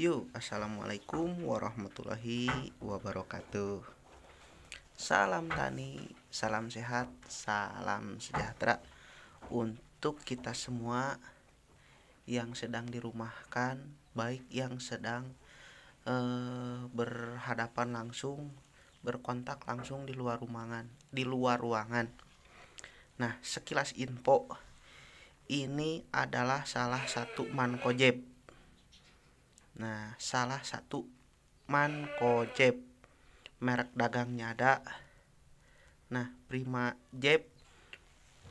Yuk, assalamualaikum warahmatullahi wabarakatuh. Salam tani, salam sehat, salam sejahtera untuk kita semua yang sedang dirumahkan, baik yang sedang eh, berhadapan langsung, berkontak langsung di luar ruangan, di luar ruangan. Nah, sekilas info ini adalah salah satu mankojep. Nah, salah satu Mankojeb. Merek dagangnya ada. Nah, Prima jep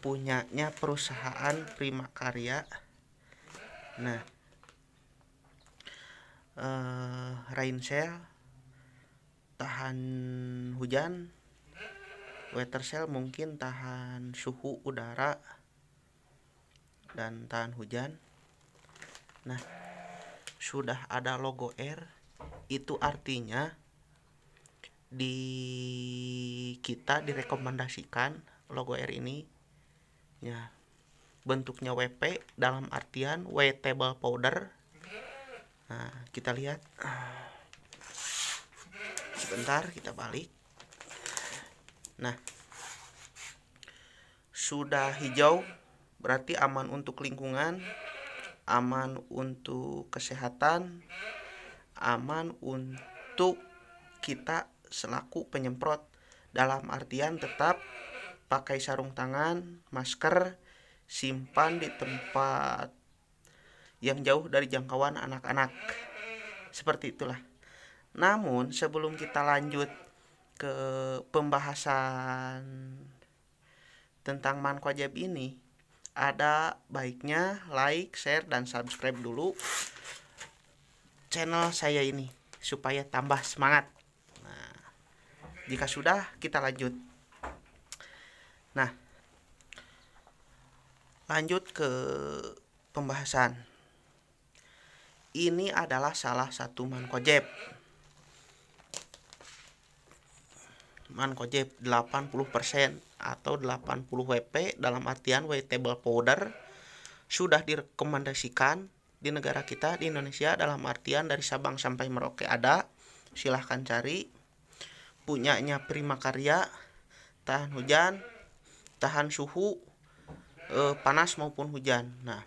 punyanya perusahaan Prima Karya. Nah, eh shell tahan hujan, weather shell mungkin tahan suhu udara dan tahan hujan. Nah, sudah ada logo R itu artinya di kita direkomendasikan logo R ini ya bentuknya WP dalam artian table powder nah kita lihat sebentar kita balik nah sudah hijau berarti aman untuk lingkungan aman untuk kesehatan, aman untuk kita selaku penyemprot dalam artian tetap pakai sarung tangan, masker, simpan di tempat yang jauh dari jangkauan anak-anak. Seperti itulah. Namun sebelum kita lanjut ke pembahasan tentang manku ajaib ini, ada baiknya like, share, dan subscribe dulu channel saya ini supaya tambah semangat. Nah, jika sudah, kita lanjut. Nah, lanjut ke pembahasan. Ini adalah salah satu mankojep cuman kojep 80% atau 80 WP dalam artian table powder sudah direkomendasikan di negara kita di Indonesia dalam artian dari Sabang sampai Merauke ada silahkan cari punyanya Prima Karya tahan hujan tahan suhu eh, panas maupun hujan nah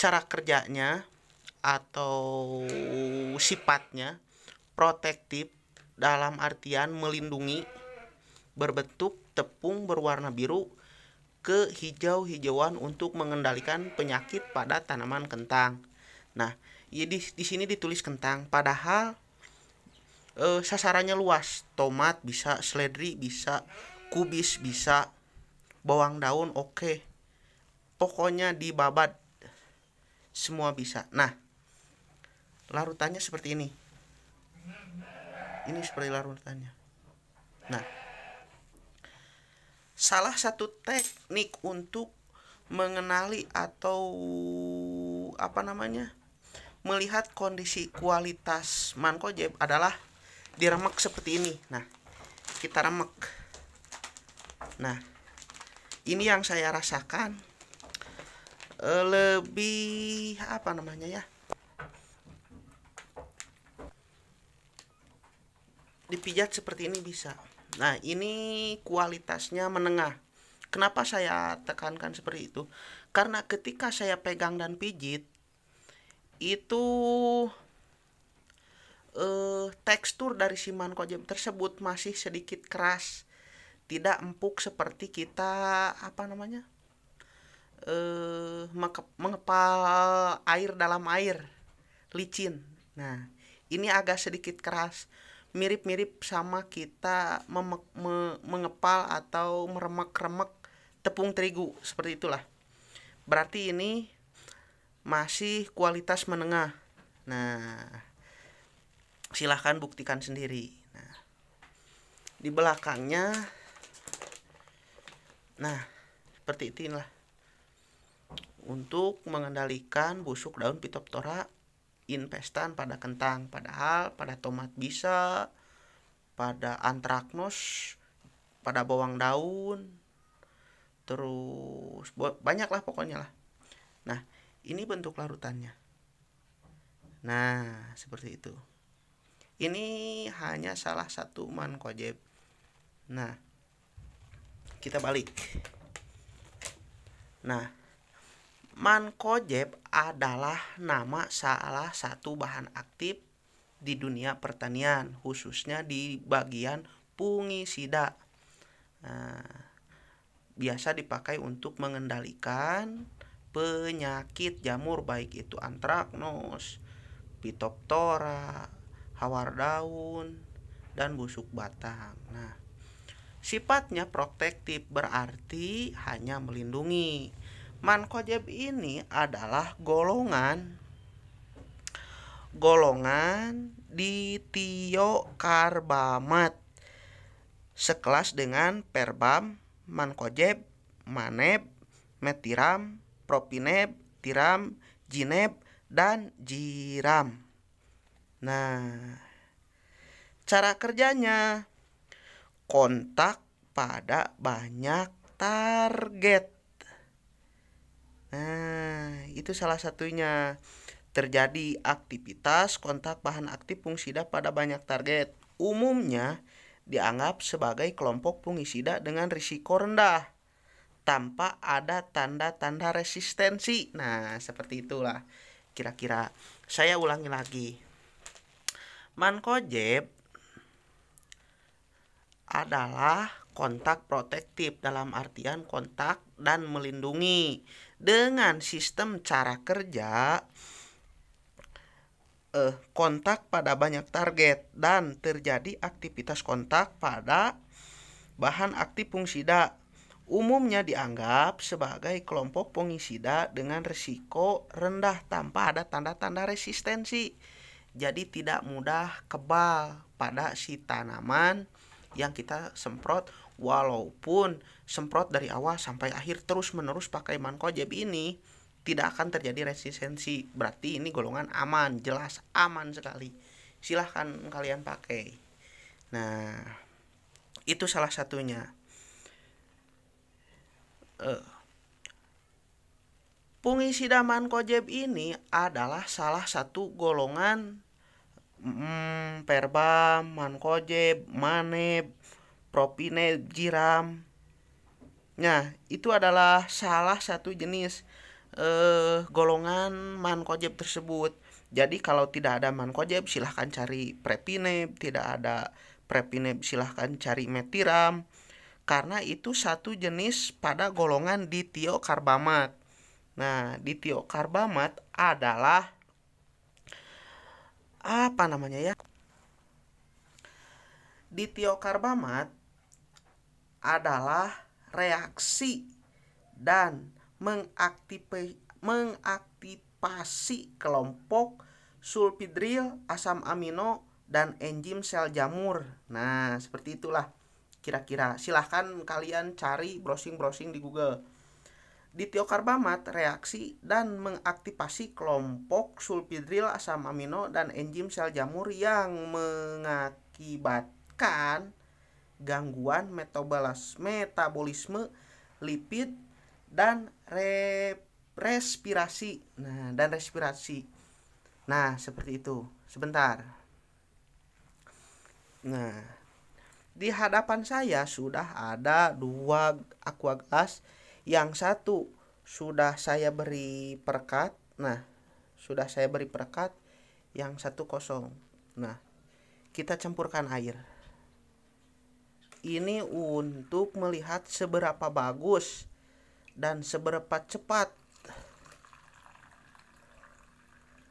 cara kerjanya atau sifatnya protektif dalam artian melindungi berbentuk tepung berwarna biru ke hijau-hijauan untuk mengendalikan penyakit pada tanaman kentang. Nah, ya di, di sini ditulis kentang, padahal e, sasarannya luas. Tomat bisa, seledri bisa, kubis bisa, bawang daun oke. Okay. Pokoknya dibabat semua bisa. Nah, larutannya seperti ini. Ini seperti larutannya. Nah, salah satu teknik untuk mengenali atau apa namanya melihat kondisi kualitas jeb adalah diremek seperti ini nah kita remek nah ini yang saya rasakan eh, lebih apa namanya ya dipijat seperti ini bisa Nah, ini kualitasnya menengah. Kenapa saya tekankan seperti itu? Karena ketika saya pegang dan pijit itu eh, tekstur dari si jam tersebut masih sedikit keras, tidak empuk seperti kita apa namanya eh, mengepal air dalam air licin. Nah, ini agak sedikit keras mirip-mirip sama kita me, mengepal atau meremek-remek tepung terigu seperti itulah. Berarti ini masih kualitas menengah. Nah, silahkan buktikan sendiri. Nah, di belakangnya, nah seperti inilah untuk mengendalikan busuk daun pitoptora investan pada kentang, padahal pada tomat bisa, pada antraknos, pada bawang daun, terus banyaklah pokoknya lah. Nah, ini bentuk larutannya. Nah, seperti itu. Ini hanya salah satu mankojeb. Nah, kita balik. Nah, Mankojeb adalah nama salah satu bahan aktif di dunia pertanian, khususnya di bagian fungisida. Nah, biasa dipakai untuk mengendalikan penyakit jamur baik itu antraknos, pitoptora, hawar daun, dan busuk batang. Nah, sifatnya protektif berarti hanya melindungi Man ini adalah golongan golongan di Karbamat sekelas dengan perbam, mankojeb, maneb, metiram, propineb, tiram, jineb, dan jiram. Nah, cara kerjanya kontak pada banyak target Nah, itu salah satunya. Terjadi aktivitas kontak bahan aktif fungisida pada banyak target. Umumnya dianggap sebagai kelompok fungisida dengan risiko rendah tanpa ada tanda-tanda resistensi. Nah, seperti itulah kira-kira. Saya ulangi lagi. Mankojeb adalah kontak protektif dalam artian kontak dan melindungi dengan sistem cara kerja eh, kontak pada banyak target dan terjadi aktivitas kontak pada bahan aktif fungisida umumnya dianggap sebagai kelompok fungisida dengan resiko rendah tanpa ada tanda-tanda resistensi jadi tidak mudah kebal pada si tanaman yang kita semprot Walaupun semprot dari awal sampai akhir terus-menerus pakai mankojeb ini tidak akan terjadi resistensi. Berarti ini golongan aman, jelas aman sekali. Silahkan kalian pakai. Nah, itu salah satunya. Uh, eh, fungisida mankojeb ini adalah salah satu golongan mm, perbam, mankojeb, maneb, propine jiram. Nah, itu adalah salah satu jenis eh, golongan mankojeb tersebut. Jadi kalau tidak ada mankojeb silahkan cari prepineb, tidak ada prepineb silahkan cari metiram. Karena itu satu jenis pada golongan ditiokarbamat. Nah, ditiokarbamat adalah apa namanya ya? Ditiokarbamat adalah reaksi dan mengaktif mengaktifasi kelompok sulfidril, asam amino, dan enzim sel jamur. Nah, seperti itulah kira-kira. Silahkan kalian cari browsing-browsing di Google. Di tiokarbamat, reaksi dan mengaktifasi kelompok sulfidril asam amino dan enzim sel jamur yang mengakibatkan gangguan metabolisme lipid dan re, respirasi. Nah, dan respirasi. Nah, seperti itu. Sebentar. Nah, di hadapan saya sudah ada dua aqua glass. Yang satu sudah saya beri perkat. Nah, sudah saya beri perkat yang satu kosong. Nah, kita campurkan air ini untuk melihat seberapa bagus dan seberapa cepat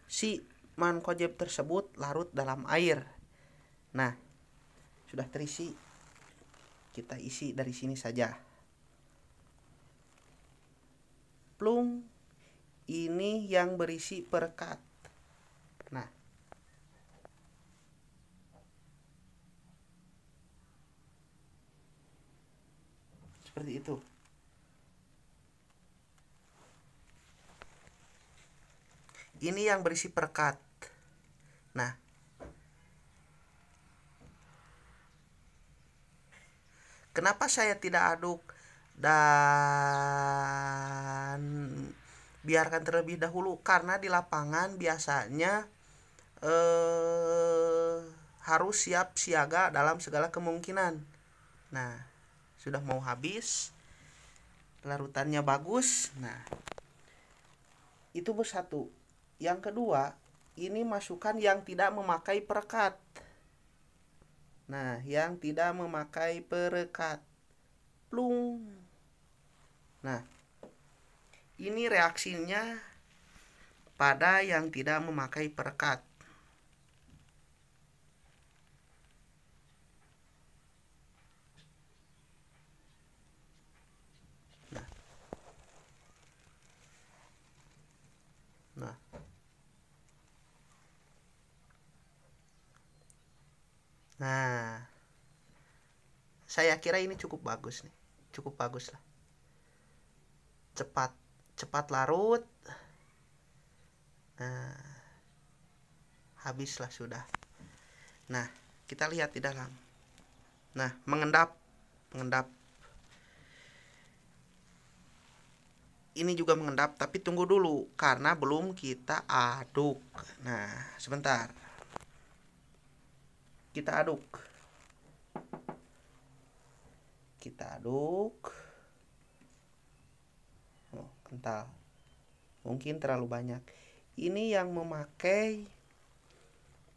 si mankojeb tersebut larut dalam air. Nah, sudah terisi. Kita isi dari sini saja. Plung ini yang berisi perkat seperti itu ini yang berisi perkat nah kenapa saya tidak aduk dan biarkan terlebih dahulu karena di lapangan biasanya eh, harus siap siaga dalam segala kemungkinan. Nah, sudah mau habis larutannya bagus nah itu satu yang kedua ini masukan yang tidak memakai perekat nah yang tidak memakai perekat plung nah ini reaksinya pada yang tidak memakai perekat saya kira ini cukup bagus nih cukup bagus lah cepat cepat larut nah, habislah sudah nah kita lihat di dalam nah mengendap mengendap ini juga mengendap tapi tunggu dulu karena belum kita aduk nah sebentar kita aduk kita aduk oh, kental mungkin terlalu banyak ini yang memakai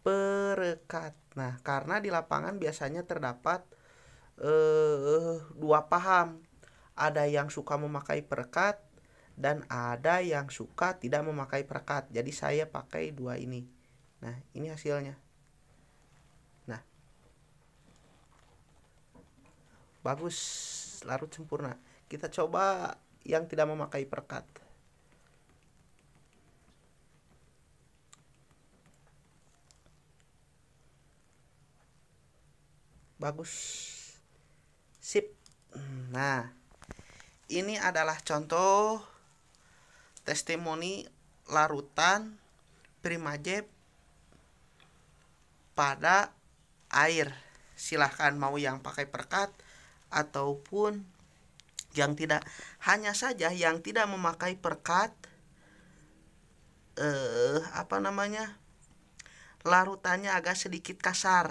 perekat nah karena di lapangan biasanya terdapat eh, dua paham ada yang suka memakai perekat dan ada yang suka tidak memakai perekat jadi saya pakai dua ini nah ini hasilnya bagus larut sempurna kita coba yang tidak memakai perkat bagus sip nah ini adalah contoh testimoni larutan primajep pada air silahkan mau yang pakai perkat ataupun yang tidak hanya saja yang tidak memakai perkat eh apa namanya larutannya agak sedikit kasar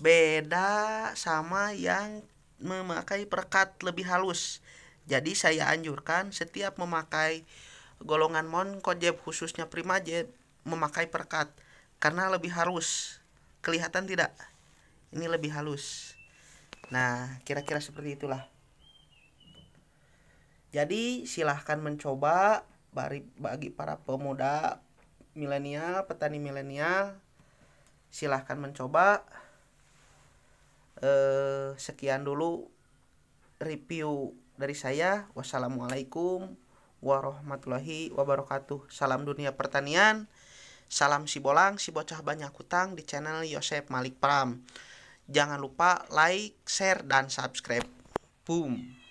beda sama yang memakai perkat lebih halus jadi saya anjurkan setiap memakai golongan monkojeb khususnya primajeb memakai perkat karena lebih halus kelihatan tidak ini lebih halus Nah, kira-kira seperti itulah. Jadi, silahkan mencoba bagi para pemuda milenial, petani milenial, silahkan mencoba. Eh, sekian dulu review dari saya. Wassalamualaikum warahmatullahi wabarakatuh. Salam dunia pertanian. Salam si bolang, si bocah banyak hutang di channel Yosef Malik Pram. Jangan lupa like, share, dan subscribe. Boom.